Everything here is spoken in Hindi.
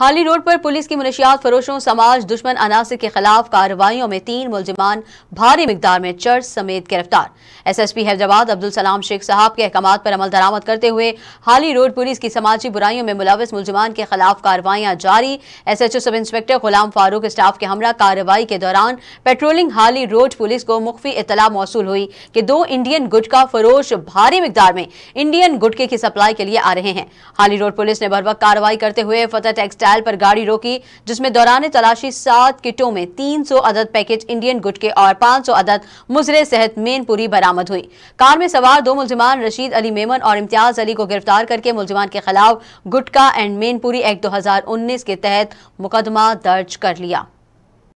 हाली रोड पर पुलिस की मनशियात फरोशों समाज दुश्मन अनासर के खिलाफ कार्रवाई में तीन मुलजमान भारी मकदार में चर्च समेत गिरफ्तार S S P Hyderabad Abdul Salam Sheikh साहब के अहकाम पर अमल दरामद करते हुए हाली रोड पुलिस की समाजी बुराइयों में मुलविस मुलजमान के खिलाफ कार्रवाइयां जारी S H O sub inspector गुलाम फारूक स्टाफ के हमरा कार्रवाई के दौरान पेट्रोलिंग हाली रोड पुलिस को मुखी इतला मौसू हुई कि दो इंडियन गुटका फरोश भारी मकदार में इंडियन गुटके की सप्लाई के लिए आ रहे हैं हाली रोड पुलिस ने भरवक कार्रवाई करते हुए फतेह टेक्सटाइल मिसाइल पर गाड़ी रोकी जिसमें दौरान तलाशी सात किटों में 300 अदद पैकेट इंडियन गुटके और 500 अदद मुजरे सेहत मेनपुरी बरामद हुई कार में सवार दो मुलजमान रशीद अली मेमन और इम्तियाज अली को गिरफ्तार करके मुलजमान के खिलाफ गुटका एंड मेनपुरी एक्ट दो के तहत मुकदमा दर्ज कर लिया